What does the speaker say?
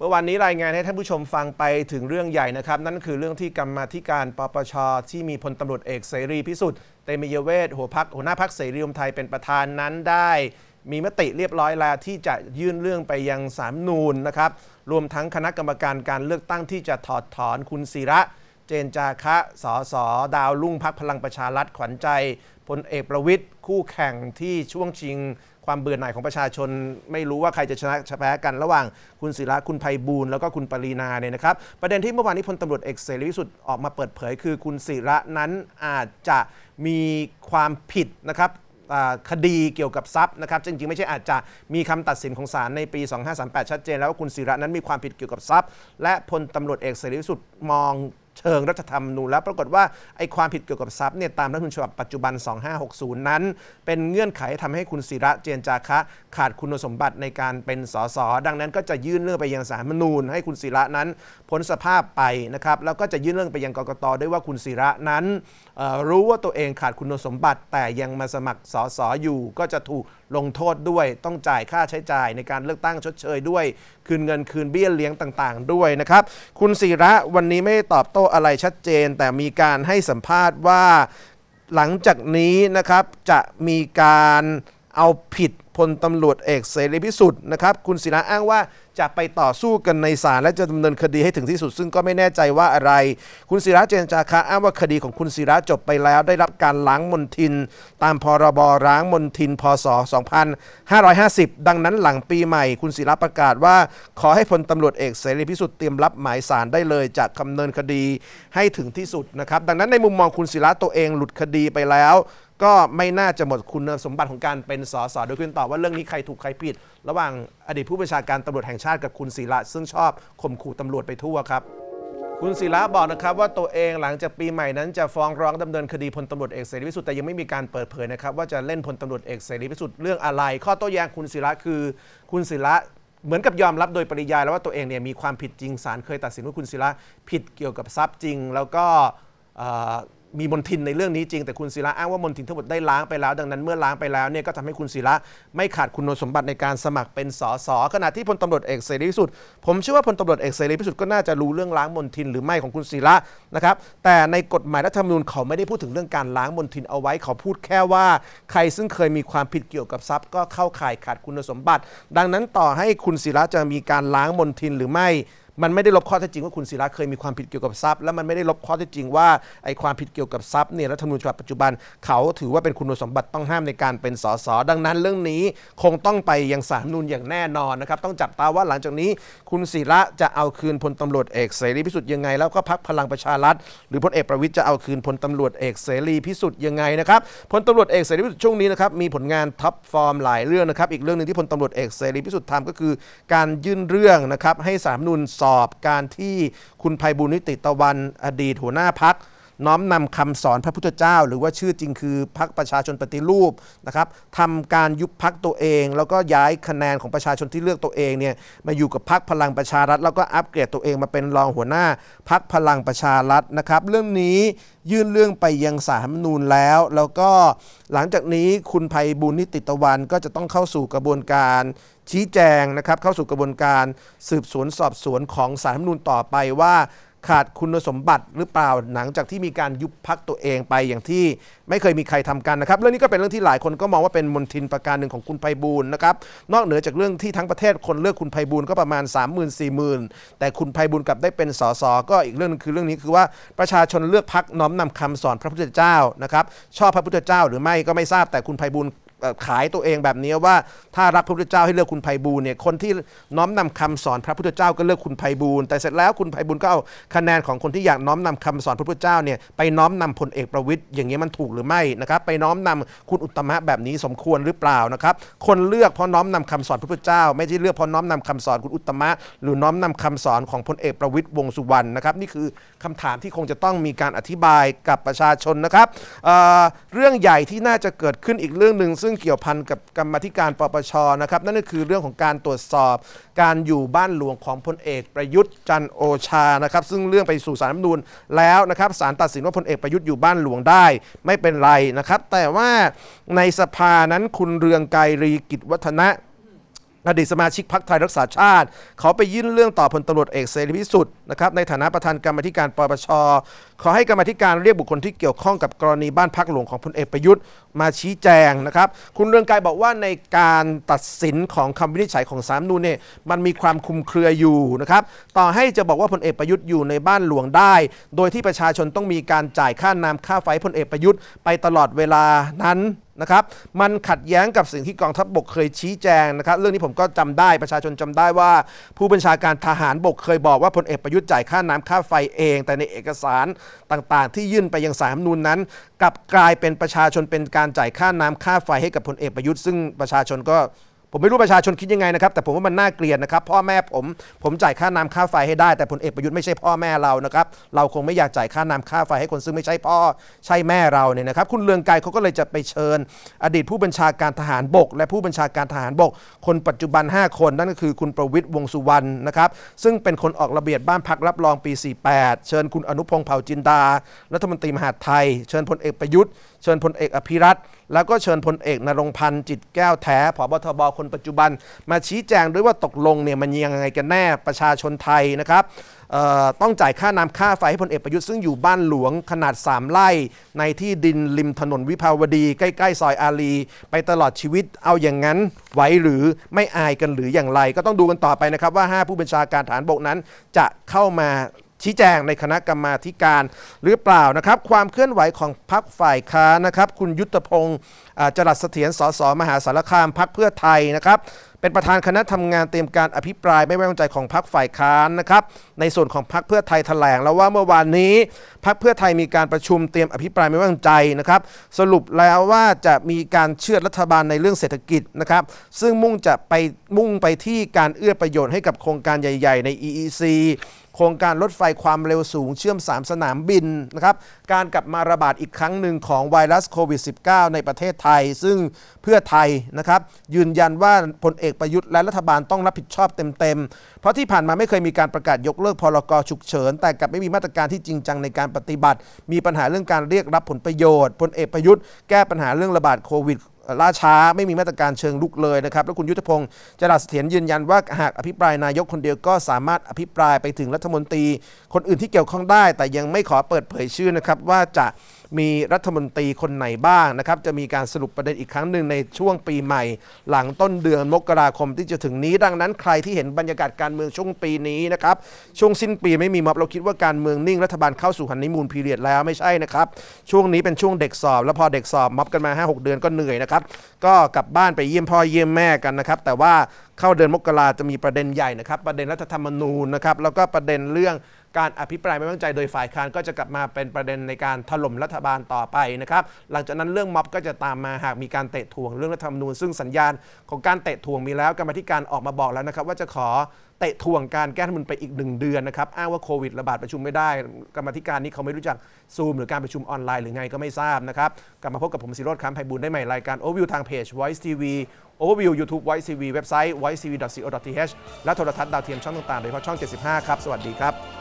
เมื่อวานนี้รายงานให้ท่านผู้ชมฟังไปถึงเรื่องใหญ่นะครับ นั่นคือเรื่องที่กรรมธิการปปชที่มีพลตำรวจเอกเสรีพิสุทธิ์เตมียเวศหัวพักหัวหน้าพักเสรีรวมไทยเป็นประธานนั้นได้ มีมติเรียบร้อยแล้วที่จะยื่นเรื่องไปยังสามนูนนะครับ รวมทั้งคณะกรรมการการเลือกตั้งที่จะถอดถอนคุณศิระเจน จาคะ สอสอดาวลุ่งพักพลังประชารัฐขวัญใจพลเอกประวิทย์คู่แข่งที่ช่วงชิงความเบื่อหน่ายของประชาชน ไม่รู้ว่าใครจะชนะชแพ้กันระหว่างคุณศิระคุณไพบูลแล้วก็คุณปรีนาเนี่ยนะครับประเด็นที่เมื่อวานนี้พลตำรวจเอกเสรีวิสุทธิ์ออกมาเปิดเผยคือ คุณศิระนั้นอาจจะมีความผิดนะครับคดีเกี่ยวกับทรัพย์นะครับจริงๆ ไม่ใช่อาจจะมีคำตัดสินของศาลในปี2538ชัดเจน แล้วว่าคุณศิระนั้นมีความผิดเกี่ยวกับทรัพย์ และพลตำรวจเอกเสรีวิสุทธิ์มองเชิงรัฐธรรมนูญแล้วปรากฏว่า ไอ้ความผิดเกี่ยวกับทรัพย์เนี่ยตามรัฐธรรมนูญฉบับปัจจุบัน 2560 นั้น เป็นเงื่อนไขทำให้คุณศิระเจนจาคะขาดคุณสมบัติในการเป็นสส ดังนั้นก็จะยื่นเรื่องไปยังสารมนูญ ให้คุณศิระนั้นพ้นสภาพไปนะครับ แล้วก็จะยื่นเรื่องไปยังกกต ด้วยว่าคุณศิระนั้นรู้ว่าตัวเองขาดคุณสมบัติ แต่ยังมาสมัครสส อยู่ก็จะถูกลงโทษด้วยต้องจ่ายค่าใช้จ่ายในการเลือกตั้งชดเชยด้วย คืนเงินคืนเบี้ยเลี้ยงต่างๆ ด้วยนะครับ คุณศิระวันนี้ไม่ตอบโต้อะไรชัดเจน แต่มีการให้สัมภาษณ์ว่าหลังจากนี้นะครับ จะมีการเอาผิดพลตำรวจเอกเสรีพิสุทธิ์นะครับคุณศิราอ้างว่าจะไปต่อสู้กันในศาลและจะดำเนินคดีให้ถึงที่สุด ซึ่งก็ไม่แน่ใจว่าอะไร คุณศิระเจนจาคะอ้างว่าคดีของคุณศิระจบไปแล้ว ได้รับการล้างมนทิน ตามพรบร้างมนทินพศ 2550 ดังนั้นหลังปีใหม่ คุณศิระประกาศว่าขอให้พลตำรวจเอกเสรีพิสุทธิ์เตรียมรับหมายศาลได้เลยจะดำเนินคดีให้ถึงที่สุดนะครับดังนั้นในมุมมองคุณศิระตัวเองหลุดคดีไปแล้วก็ไม่น่าจะหมดคุณสมบัติของการเป็นสสโดยคุณตอบว่าเรื่องนี้ใครถูกใครผิด ระหว่างอดีตผู้ประชาการตำรวจแห่งชาติกับคุณศิระซึ่งชอบข่มขู่ตำรวจไปทั่วครับ คุณศิระบอกนะครับว่าตัวเองหลังจากปีใหม่นั้น จะฟ้องร้องดำเนินคดีพลตำรวจเอกเสรีพิสุทธิ์แต่ยังไม่มีการเปิดเผยนะครับว่าจะเล่นพลตำรวจเอกเสรีพิสุทธิ์เรื่องอะไร ข้อโต้แย้งคุณศิระคือ คุณศิระเหมือนกับยอมรับโดยปริยาย แล้วว่าตัวเองเนี่ยมีความผิดจริงศาลเคยตัดสินว่าคุณศิระผิดเกี่ยวกับทรัพย์จริง แล้วก็มีมนทินในเรื่องนี้จริงแต่คุณศิระอ้างว่ามนทินทั้งหมดได้ล้างไปแล้ว ดังนั้นเมื่อล้างไปแล้วเนี่ยก็ทำให้คุณศิระไม่ขาดคุณสมบัติในการสมัครเป็นสสขณะที่พลตำรวจเอกเสรีพิสุทธิ์ผมเชื่อว่าพลตำรวจเอกเสรีพิสุทธิ์ก็น่าจะรู้เรื่องล้างมนทินหรือไม่ของคุณศิระนะครับแต่ในกฎหมายรัฐธรรมนูญเขาไม่ได้พูดถึงเรื่องการล้างมนทินเอาไว้เขาพูดแค่ว่าใครซึ่งเคยมีความผิดเกี่ยวกับทรัพย์ก็เข้าข่ายขาดคุณสมบัติ ดังนั้นต่อให้คุณศิระจะมีการล้างมนทินหรือไม่มันไม่ได้ลบข้อเท็จจริงว่าคุณศิระเคยมีความผิดเกี่ยวกับทรัพย์ และมันไม่ได้ลบข้อเท็จจริงว่าไอ้ความผิดเกี่ยวกับทรัพย์เนี่ยรัฐธมนูญฉบับปัจจุบันเขาถือว่าเป็นคุณสมบัติต้องห้ามในการเป็นสสดังนั้นเรื่องนี้คงต้องไปยังสารนูนอย่างแน่นอนนะครับต้องจับตาว่าหลังจากนี้ คุณศิระจะเอาคืนพลตำรวจเอกเสรีพิสุทธิ์ยังไงแล้วก็พักพลังประชารัฐหรือพลเอกประวิทย์จะเอาคืนพลตำรวจเอกเสรีพิสุทธิ์ยังไงนะครับพลตำรวจเอกเสรีพิสุทธิ์ช่วงนี้นะครับมีผลงานท็อปฟอร์มหลายเรื่องนะครับอีกเรื่องนึงที่พลตำรวจเอกเสรีพิสุทธิ์ทำก็คือการยื่นเรื่องนะครับให้สารนุนสอบการที่คุณภัยบุญนิติตะวันอดีตหัวหน้าพักน้อมนำคำสอนพระพุทธเจ้า หรือว่าชื่อจริงคือพักประชาชนปฏิรูปนะครับทำการยุบพักตัวเอง แล้วก็ย้ายคะแนนของประชาชนที่เลือกตัวเองเนี่ยมาอยู่กับพักพลังประชารัฐ แล้วก็อัปเกรดตัวเองมาเป็นรองหัวหน้าพักพลังประชารัฐนะครับ เรื่องนี้ยื่นเรื่องไปยังสารมนูนแล้ว แล้วก็หลังจากนี้คุณภัยบุญนิติตะวัน ก็จะต้องเข้าสู่กระบวนการชี้แจงนะครับ เข้าสู่กระบวนการสืบสวนสอบสวนของสารมนูนต่อไปว่าขาดคุณสมบัติหรือเปล่าหลังจากที่มีการยุบพักตัวเองไปอย่างที่ไม่เคยมีใครทำกันนะครับเรื่องนี้ก็เป็นเรื่องที่หลายคนก็มองว่าเป็นมนทินประการหนึ่งของคุณไพบูลนะครับ นอกเหนือจากเรื่องที่ทั้งประเทศคนเลือกคุณไพบูลก็ประมาณ 3 0 0 0 0 4 0 0 0 แต่คุณไพบูลกลับได้เป็นสสก็อีกเรื่องนึงคือเรื่องนี้คือว่าประชาชนเลือกพักน้อมนำคำสอนพระพุทธเจ้านะครับ ชอบพระพุทธเจ้าหรือไม่ก็ไม่ทราบแต่คุณไพบูลขายตัวเองแบบนี้ว่า ถ้ารักพระพุทธเจ้าให้เลือกคุณไพบูลเนี่ยคนที่น้อมนำคำสอนพระพุทธเจ้าก็เลือกคุณไพบูลแต่เสร็จแล้วคุณไพบูลก็เอา คะแนนของคนที่อยากน้อมนำคำสอนพระพุทธเจ้าเนี่ยไปน้อมนำพลเอกประวิทย์อย่างนี้มันถูกหรือไม่นะครับไปน้อมนำคุณอุตมะแบบนี้สมควรหรือเปล่านะครับ คนเลือกเพราะน้อมนำคำสอนพระพุทธเจ้า ไม่ใช่เลือกเพราะน้อมนำคำสอนคุณอุตมะหรือน้อมนำคำสอนของพลเอกประวิทย์วงสุวรรณนะครับนี่คือคำถามที่คงจะต้องมีการอธิบายกับประชาชนนะครับเเรื่องใหญ่ที่น่าจะเกิดขึ้นอีกเรื่องหนึ่งซึซึ่งเกี่ยวพันกับกรรมธิการปปชนะครับนั่นก็คือเรื่องของการตรวจสอบการอยู่บ้านหลวงของพลเอกประยุทธ์จันโอชานะครับซึ่งเรื่องไปสู่สารรัฐมนูลแล้วนะครับสารตัดสินว่าพลเอกประยุทธ์อยู่บ้านหลวงได้ไม่เป็นไรนะครับ แต่ว่าในสภานั้นคุณเรืองไกรรีกิจวัฒนะอดีตสมาชิกพรรคไทยรักษาชาติ เขาไปยื่นเรื่องต่อพลตารวจเอกเสรีพิสุทธิ์นะครับในฐานะประธานกรรมธิการปปชขอให้กรรมธิการเรียกบุคคลที่เกี่ยวข้องกับกรณีบ้านพักหลวงของพลเอกประยุทธ์มาชี้แจงนะครับ คุณเรืองไกรบอกว่าในการตัดสินของคำวินิจฉัยของสามนูนเนี่ยมันมีความคุมเครืออยู่นะครับต่อให้จะบอกว่าพลเอกประยุทธ์อยู่ในบ้านหลวงได้ โดยที่ประชาชนต้องมีการจ่ายค่าน้ำค่าไฟพลเอกประยุทธ์ไปตลอดเวลานั้นนะครับ มันขัดแย้งกับสิ่งที่กองทัพบบกเคยชี้แจงนะครับ เรื่องนี้ผมก็จำได้ประชาชนจำได้ว่า ผู้บัญชาการทหารบกเคยบอกว่าพลเอกประยุทธ์จ่ายค่าน้ำค่าไฟเอง แต่ในเอกสารต่างๆ ที่ยื่นไปยังสารรัฐนูนนั้นกลับกลายเป็นประชาชนเป็นการจ่ายค่าน้ำค่าไฟให้กับพลเอกประยุทธ์ซึ่งประชาชนก็ผมไม่รู้ประชาชนคิดยังไงนะครับแต่ผมว่ามันน่าเกลียดนะครับพ่อแม่ผมผมจ่ายค่าน้ำค่าไฟให้ได้แต่พลเอกประยุทธ์ไม่ใช่พ่อแม่เรานะครับ เราคงไม่อยากจ่ายค่าน้ำค่าไฟให้คนซึ่งไม่ใช่พ่อใช่แม่เราเนี่ยนะครับคุณเลืองไกรเขาก็เลยจะไปเชิญอดีตผู้บัญชาการทหารบก และผู้บัญชาการทหารบก คนปัจจุบัน 5 คนนั่นก็คือคุณประวิทย์วงสุวรรณนะครับซึ่งเป็นคนออกระเบียบบ้านพักรับรองปี 48 เชิญคุณอนุพงษ์เผ่าจินดารัฐมนตรีมหาไทย เชิญพลเอกประยุทธ์เชิญพลเอกอภิรัตน์แล้วก็เชิญพลเอกนรงพันธ์จิตแก้วแท้ผอบทบคนปัจจุบัน มาชี้แจงด้วยว่าตกลงเนี่ยมันยังไงกันแน่ประชาชนไทยนะครับ ต้องจ่ายค่าน้ำค่าไฟให้พลเอกประยุทธ์ซึ่งอยู่บ้านหลวงขนาด 3ไร่ในที่ดินริมถนนวิภาวดีใกล้ๆซอยอารีไปตลอดชีวิตเอาอย่างนั้นไหวหรือไม่อายกันหรืออย่างไร ก็ต้องดูกันต่อไปนะครับว่า 5 ผู้บัญชาการฐานบกนั้นจะเข้ามาชี้แจงในคณะกรรมาการหรือเปล่านะครับความเคลื่อนไหวของพักฝ่ายค้านะครับคุณยุทธพงศ์จรัสเสถียรสสมหาสารคามพักเพื่อไทยนะครับเป็นประธานคณะทำงานเตรียมการอภิปรายไม่ไว้วางใจของพรรคฝ่ายค้านนะครับในส่วนของพรรคเพื่อไทยแถลงแล้วว่าเมื่อวานนี้พรรคเพื่อไทยมีการประชุมเตรียมอภิปรายไม่ไว้วางใจนะครับสรุปแล้วว่าจะมีการเชื่อรัฐบาลในเรื่องเศรษฐกิจนะครับซึ่งมุ่งจะไปมุ่งไปที่การเอื้อประโยชน์ให้กับโครงการใหญ่ ๆใน EEC โครงการรถไฟความเร็วสูงเชื่อม 3 สนามบินนะครับการกลับมาระบาดอีกครั้งหนึ่งของไวรัสโควิด -19 ในประเทศไทยซึ่งเพื่อไทยนะครับ ยืนยันว่าพลเอกประยุทธ์และรัฐบาลต้องรับผิดชอบเต็มๆ เพราะที่ผ่านมาไม่เคยมีการประกาศยกเลิกพรกฉุกเฉิน แต่กลับไม่มีมาตรการที่จริงจังในการปฏิบัติ มีปัญหาเรื่องการเรียกรับผลประโยชน์พลเอกประยุทธ์แก้ปัญหาเรื่องระบาดโควิดล่าช้าไม่มีมาตรการเชิงลุกเลยนะครับ แล้วคุณยุทธพงศ์จรัสเสถียรยืนยันว่า หากอภิปรายนายกคนเดียวก็สามารถอภิปรายไปถึงรัฐมนตรี คนอื่นที่เกี่ยวข้องได้ แต่ยังไม่ขอเปิดเผยชื่อนะครับว่าจะมีรัฐมนตรีคนไหนบ้างนะครับจะมีการสรุปประเด็นอีกครั้งหนึ่งในช่วงปีใหม่ หลังต้นเดือนมกราคมที่จะถึงนี้ ดังนั้นใครที่เห็นบรรยากาศการเมืองช่วงปีนี้นะครับช่วงสิ้นปีไม่มีม็อบเราคิดว่าการเมืองนิ่งรัฐบาลเข้าสู่หันนิมูลพีเรียดแล้วไม่ใช่นะครับช่วงนี้เป็นช่วงเด็กสอบ แล้วพอเด็กสอบม็อบกันมา5-6 เดือนก็เหนื่อยนะครับ ก็กลับบ้านไปเยี่ยมพ่อเยี่ยมแม่กันนะครับแต่ว่าเข้าเดือนมกราจะมีประเด็นใหญ่นะครับประเด็นรัฐธรรมนูญนะครับแล้วก็ประเด็นเรื่องการอภิปรายไม่ไว้างใจโดยฝ่ายค้านก็จะกลับมาเป็นประเด็นในการถล่มรัฐบาลต่อไปนะครับ หลังจากนั้นเรื่องม็อบก็จะตามมาหากมีการเตะถ่วงเรื่องรัฐธรรมนูญซึ่งสัญญาณของการเตะถ่วงมีแล้วกรรมธิการออกมาบอกแล้วนะครับว่าจะขอเตะทวงการแก้ธรรมนูญไปอีกหนึ่งเดือนนะครับ อ้างว่าโควิดระบาดประชุมไม่ได้กรรมธิการนี้เขาไม่รู้จักซูมหรือการประชุมออนไลน์หรือไงก็ไม่ทราบนะครับ กลับมาพบกับผมสิโรธค้ำไพบุญได้ใหม่รายการโอวิวทางเพจ Voice TV โอเวอร์วิวยูทูบไวซ์ซีวีเว็บไซต์ voicetv.co.th และโทรทัศน์ดาวเทียมช่องต่างๆโดยเฉพาะช่อง75ครับสวัสดีครับ